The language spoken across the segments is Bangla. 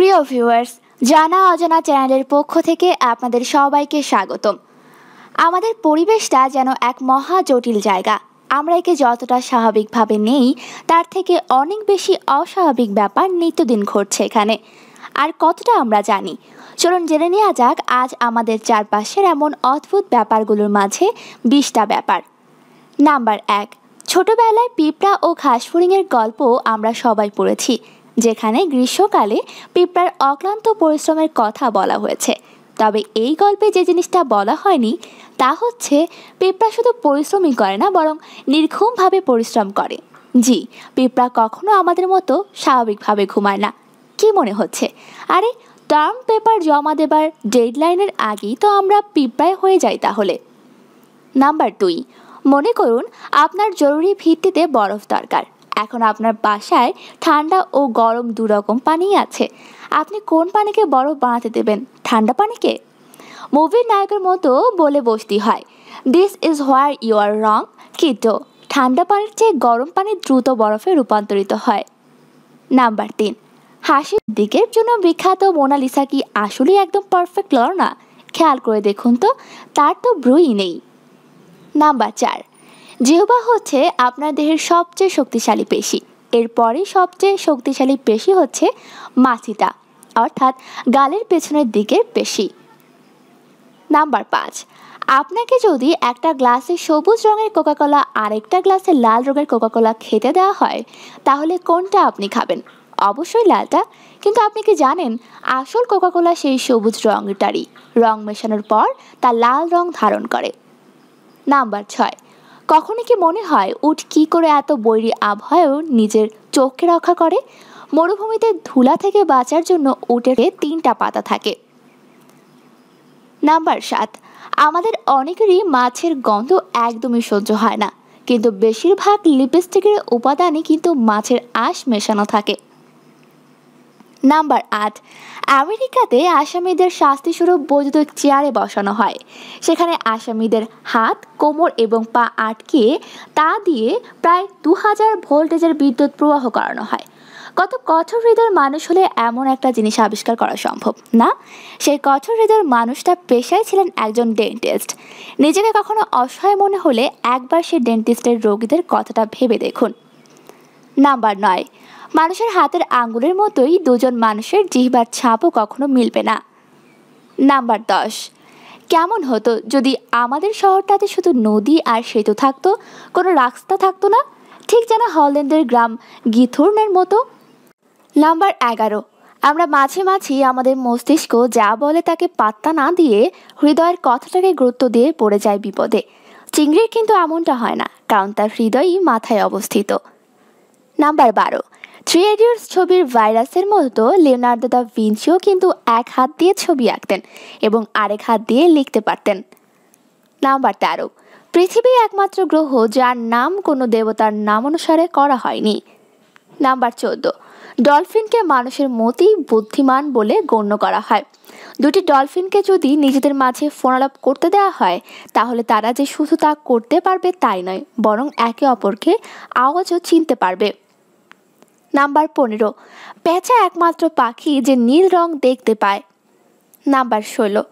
প্রিয় ভিউয়ার্স জানা অজানা চ্যানেলের পক্ষ থেকে আপনাদের সবাইকে স্বাগতম আমাদের পরিবেশটা যেন এক মহা জটিল জায়গা আমরা একে যতটা স্বাভাবিকভাবে নেই তার থেকে অনেক বেশি অস্বাভাবিক ব্যাপার নিত্যদিন ঘটছে এখানে আর কতটা আমরা জানি চলুন জেনে নেওয়া যাক আজ আমাদের চারপাশের এমন অদ্ভুত ব্যাপারগুলোর মাঝে বিশটা ব্যাপার নাম্বার এক ছোটবেলায় পিঁপড়া ও ঘাসফড়িংয়ের গল্প আমরা সবাই পড়েছি যেখানে গ্রীষ্মকালে পিঁপড়ার অক্লান্ত পরিশ্রমের কথা বলা হয়েছে তবে এই গল্পে যে জিনিসটা বলা হয়নি তা হচ্ছে পিঁপড়া শুধু পরিশ্রমই করে না বরং নির্ঘুমভাবে পরিশ্রম করে জি পিঁপড়া কখনো আমাদের মতো স্বাভাবিকভাবে ঘুমায় না কি মনে হচ্ছে আরে টার্ম পেপার জমা দেবার ডেডলাইনের আগেই তো আমরা পিঁপড়ায় হয়ে যাই তাহলে নাম্বার দুই মনে করুন আপনার জরুরি ভিত্তিতে বরফ দরকার এখন আপনার বাসায় ঠান্ডা ও গরম দুরকম পানি আছে আপনি কোন পানিকে বরফ বানাতে দেবেন ঠান্ডা পানিকে মুভির নায়কের মতো বলে বসতে হয় this is where you are wrong কিটো ঠান্ডা পানির চেয়ে গরম পানি দ্রুত বরফে রূপান্তরিত হয় নাম্বার তিন হাসির দিকের জন্য বিখ্যাত মোনালিসা কি আসলেই একদম পারফেক্ট লড় না খেয়াল করে দেখুন তো তার তো ব্রুই নেই নাম্বার চার জিহবা হচ্ছে আপনার দেহের সবচেয়ে শক্তিশালী পেশি এরপরে সবচেয়ে শক্তিশালী পেশি হচ্ছে মাথিতা অর্থাৎ গালের পেছনের দিকের পেশি নাম্বার পাঁচ আপনাকে যদি একটা গ্লাসে সবুজ রঙের কোকাকোলা আরেকটা গ্লাসে লাল রঙের কোকাকোলা খেতে দেওয়া হয় তাহলে কোনটা আপনি খাবেন অবশ্যই লালটা কিন্তু আপনি কি জানেন আসল কোকাকোলা সেই সবুজ রঙটারই রং মেশানোর পর তা লাল রং ধারণ করে নাম্বার ছয় কখনো কি মনে হয় উট কি করে এত বৈরী আবহাওয়ায়ও নিজের চোখকে রক্ষা করে মরুভূমিতে ধুলা থেকে বাঁচার জন্য উটের তিনটা পাতা থাকে নাম্বার সাত আমাদের অনেকেরই মাছের গন্ধ একদমই সহ্য হয় না কিন্তু বেশিরভাগ লিপস্টিকের উপাদানে কিন্তু মাছের আঁশ মেশানো থাকে নাম্বার আট আমেরিকাতে আসামিদের শাস্তিস্বরূপ বৈদ্যুতিক চেয়ারে বসানো হয় সেখানে আসামিদের হাত কোমর এবং পা আটকিয়ে তা দিয়ে প্রায় দু হাজার ভোল্টেজের বিদ্যুৎ প্রবাহ করানো হয় কত কঠোর হৃদয়ের মানুষ হলে এমন একটা জিনিস আবিষ্কার করা সম্ভব না সেই কঠোর হৃদয়ের মানুষটা পেশায় ছিলেন একজন ডেন্টিস্ট নিজেকে কখনো অসহায় মনে হলে একবার সেই ডেন্টিস্টের রোগীদের কথাটা ভেবে দেখুন নাম্বার নয় মানুষের হাতের আঙ্গুলের মতোই দুজন মানুষের জিহবার ছাপও কখনো মিলবে না নাম্বার দশ কেমন হতো যদি আমাদের শহরটাতে শুধু নদী আর সেতু থাকতো কোনো রাস্তা থাকতো না ঠিক যেন হল্যান্ডের গ্রাম গিথুর্নের মতো নাম্বার এগারো আমরা মাঝে মাঝে আমাদের মস্তিষ্ক যা বলে তাকে পাত্তা না দিয়ে হৃদয়ের কথাটাকে গুরুত্ব দিয়ে পড়ে যায় বিপদে চিংড়ির কিন্তু এমনটা হয় না কারণ তার হৃদয়ই মাথায় অবস্থিত নাম্বার বারো থ্রি ছবির ভাইরাসের মতো লিওনার্দো দা ভিঞ্চিও কিন্তু এক হাত দিয়ে ছবি আঁকতেন এবং আরেক হাত দিয়ে লিখতে পারতেন নাম্বার তেরো পৃথিবী একমাত্র গ্রহ যার নাম কোনো দেবতার নাম অনুসারে করা হয়নি নাম্বার চোদ্দ ডলফিনকে মানুষের মতই বুদ্ধিমান বলে গণ্য করা হয় দুটি ডলফিনকে যদি নিজেদের মাঝে ফোনালাপ করতে দেওয়া হয় তাহলে তারা যে শুধু তা করতে পারবে তাই নয় বরং একে অপরকে আওয়াজও চিনতে পারবে নাম্বার পনেরো পেঁচা একমাত্র পাখি যে নীল রং দেখতে পায় নাম্বার ষোলো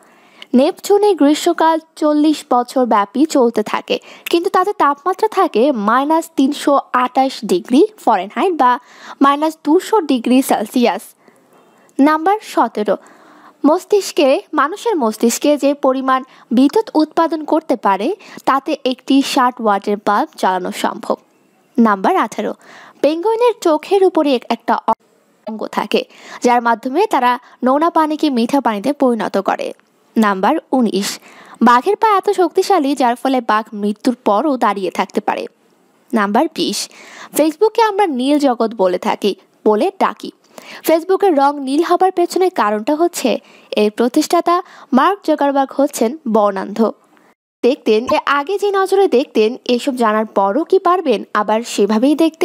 নেপচুনে গ্রীষ্মকাল চল্লিশ বছর ব্যাপী চলতে থাকে কিন্তু তাতে তাপমাত্রা থাকে মাইনাস তিনশো আটাশ ডিগ্রি ফরেনহাইট বা মাইনাস দুশো ডিগ্রি সেলসিয়াস নাম্বার সতেরো মস্তিষ্কে মানুষের মস্তিষ্কে যে পরিমাণ বিদ্যুৎ উৎপাদন করতে পারে তাতে একটি ষাট ওয়াটের বাল্ব চালানো সম্ভব নাম্বার আঠারো পেঙ্গুইনের চোখের উপরে একটা অঙ্গ থাকে যার মাধ্যমে তারা নোনা পানিকে মিঠা পানিতে পরিণত করে নাম্বার উনিশ বাঘের পা এত শক্তিশালী যার ফলে বাঘ মৃত্যুর পরও দাঁড়িয়ে থাকতে পারে নাম্বার বিশ ফেসবুকে আমরা নীল জগৎ বলে থাকি বলে ডাকি ফেসবুকের রং নীল হবার পেছনে কারণটা হচ্ছে এর প্রতিষ্ঠাতা মার্ক জগারবাগ হচ্ছেন বর্ণান্ধ দেখতেন আগে যে নজরে দেখতেন এসব জানার পরও কি পারবেন আবার সেভাবেই দেখতে